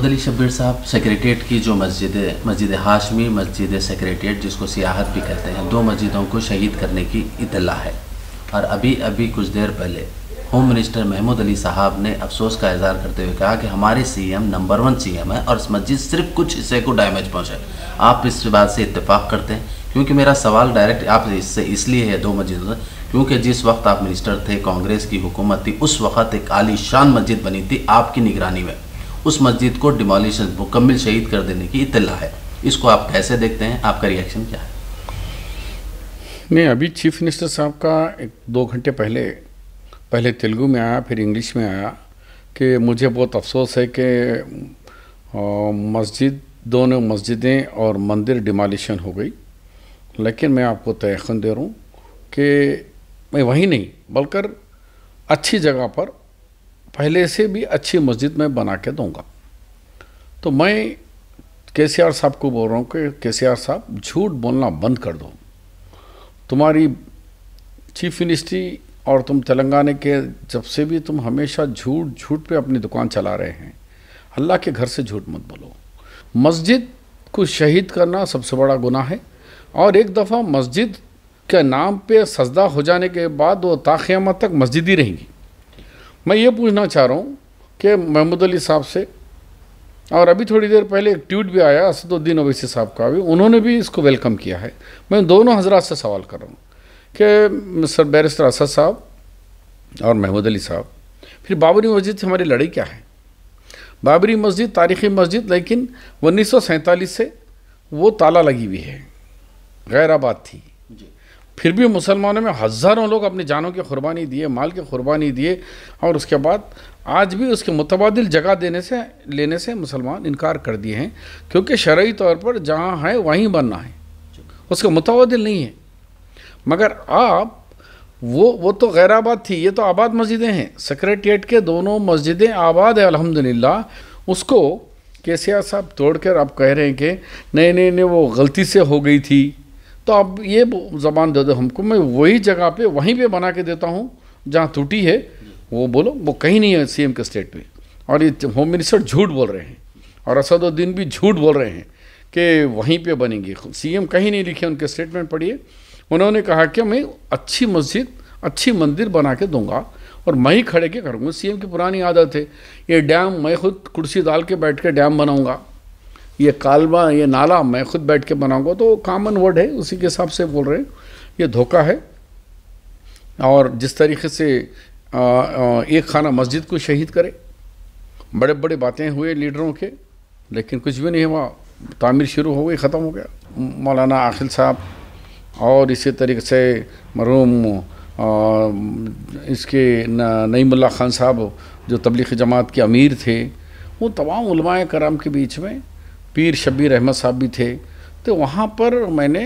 मोहम्मद अली शब्बीर साहब सेक्रेटेट की जो मस्जिद मस्जिद हाशमी मस्जिद सेक्रेटेट जिसको सियाहत भी कहते हैं दो मस्जिदों को शहीद करने की इतला है और अभी अभी कुछ देर पहले होम मिनिस्टर महमूद अली साहब ने अफसोस का इजहार करते हुए कहा कि हमारे सीएम नंबर वन सीएम है और इस मस्जिद सिर्फ कुछ हिस्से को डैमेज पहुंचे आप इस बात से इतफाक़ करते हैं क्योंकि मेरा सवाल डायरेक्ट आप इससे इसलिए है दो मस्जिदों से क्योंकि जिस वक्त आप मिनिस्टर थे कांग्रेस की हुकूमत थी उस वक्त एक आलीशान मस्जिद बनी थी आपकी निगरानी में उस मस्जिद को डिमोलिशन मुकम्मिल शहीद कर देने की इतला है इसको आप कैसे देखते हैं आपका रिएक्शन क्या है नहीं अभी चीफ मिनिस्टर साहब का एक दो घंटे पहले पहले तेलुगु में आया फिर इंग्लिश में आया कि मुझे बहुत अफसोस है कि मस्जिद दोनों मस्जिदें और मंदिर डिमालिशन हो गई लेकिन मैं आपको तयखन दे रहा हूँ कि मैं वहीं नहीं बल्कि अच्छी जगह पर पहले से भी अच्छी मस्जिद में बना के दूंगा तो मैं के सी आर साहब को बोल रहा हूँ कि के सी आर साहब झूठ बोलना बंद कर दो तुम्हारी चीफ मिनिस्ट्री और तुम तेलंगाना के जब से भी तुम हमेशा झूठ झूठ पे अपनी दुकान चला रहे हैं अल्लाह के घर से झूठ मत बोलो मस्जिद को शहीद करना सबसे बड़ा गुनाह है और एक दफ़ा मस्जिद के नाम पे सजदा हो जाने के बाद वो ताक़्यामत तक मस्जिद ही रहेंगी मैं ये पूछना चाह रहा हूँ कि महमूद अली साहब से और अभी थोड़ी देर पहले एक ट्वीट भी आया असदुद्दीन अवैसी साहब का भी उन्होंने भी इसको वेलकम किया है मैं दोनों हजरात से सवाल कर रहा हूँ कि सर बैरिस्टर असद साहब और महमूद अली साहब फिर बाबरी मस्जिद से हमारी लड़ाई क्या है बाबरी मस्जिद तारीख़ी मस्जिद लेकिन उन्नीस से वो ताला लगी हुई है गैर आबाद थी फिर भी मुसलमानों में हज़ारों लोग अपनी जानों की क़ुरबानी दिए माल की कुरबानी दिए और उसके बाद आज भी उसके मुतबाद जगह देने से लेने से मुसलमान इनकार कर दिए हैं क्योंकि शर्य तौर पर जहाँ है वहीं बनना है उसके मुतबाद नहीं है मगर आप वो वो तो गैर आबाद थी ये तो आबाद मस्जिदें हैं सेक्रेटरीट के दोनों मस्जिदें आबाद है अल्हम्दुलिल्लाह उसको कैसे साहब तोड़ कर आप कह रहे हैं कि नहीं नहीं नहीं वो गलती से हो गई थी तो अब ये ज़बान दे दो हमको मैं वही जगह पे वहीं पे बना के देता हूँ जहाँ त्रुटी है वो बोलो वो कहीं नहीं है सीएम के स्टेट में और ये होम मिनिस्टर झूठ बोल रहे हैं और असदुद्दीन भी झूठ बोल रहे हैं कि वहीं पे बनेंगे सीएम कहीं नहीं लिखे उनके स्टेटमेंट पढ़िए उन्होंने कहा कि मैं अच्छी मस्जिद अच्छी मंदिर बना के दूंगा और मैं ही खड़े के करूँगा सीएम की पुरानी आदत है ये डैम मैं खुद कुर्सी डाल के बैठ के डैम बनाऊँगा ये कालबा ये नाला मैं खुद बैठ के बनाऊंगा तो कॉमन वर्ड है उसी के हिसाब से बोल रहे हैं ये धोखा है और जिस तरीके से आ, आ, एक खाना मस्जिद को शहीद करे बड़े बड़े बातें हुए लीडरों के लेकिन कुछ भी नहीं हुआ तामीर शुरू हो गई ख़त्म हो गया मौलाना आखिल साहब और इसी तरीके से मरूम इसके नईमुल्ला खान साहब जो तबलीग जमात के अमीर थे वो तमाम कराम के बीच में पीर शबीर अहमद साहब भी थे तो वहाँ पर मैंने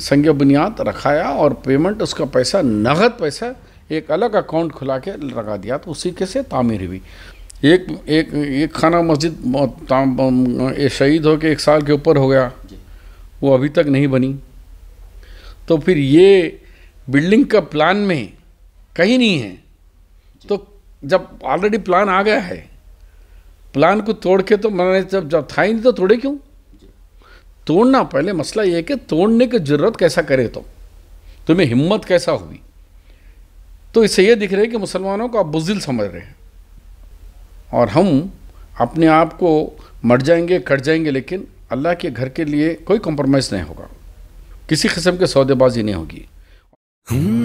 संग बुनियाद रखाया और पेमेंट उसका पैसा नगद पैसा एक अलग अकाउंट खुला के लगा दिया तो उसी के से तामीर हुई एक एक एक खाना मस्जिद शहीद हो के एक साल के ऊपर हो गया वो अभी तक नहीं बनी तो फिर ये बिल्डिंग का प्लान में कहीं नहीं है तो जब ऑलरेडी प्लान आ गया है प्लान को तोड़ के तो मैंने जब जब था ही नहीं तो तोड़े क्यों तोड़ना पहले मसला ये है कि तोड़ने की जरूरत कैसा करे तुम तो। तुम्हें हिम्मत कैसा हुई तो इससे ये दिख रहा है कि मुसलमानों को आप बुजिल समझ रहे हैं और हम अपने आप को मर जाएंगे कट जाएंगे लेकिन अल्लाह के घर के लिए कोई कॉम्प्रोमाइज़ नहीं होगा किसी किस्म के सौदेबाजी नहीं होगी